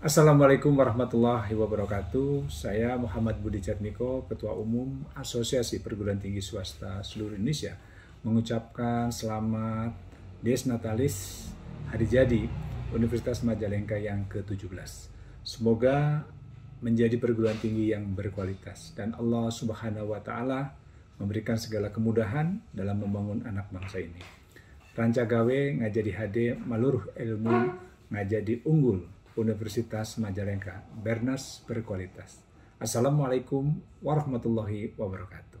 Assalamualaikum warahmatullahi wabarakatuh. Saya Muhammad Budi Jatmiko, Ketua Umum Asosiasi Perguruan Tinggi Swasta seluruh Indonesia, mengucapkan selamat Des Natalis Hari Jadi Universitas Majalengka yang ke-17. Semoga menjadi perguruan tinggi yang berkualitas dan Allah Subhanahu wa taala memberikan segala kemudahan dalam membangun anak bangsa ini. Rancagawe ngajadi hade maluruh ilmu ngajadi unggul Universitas Majalengka. Bernas berkualitas. Assalamualaikum warahmatullahi wabarakatuh.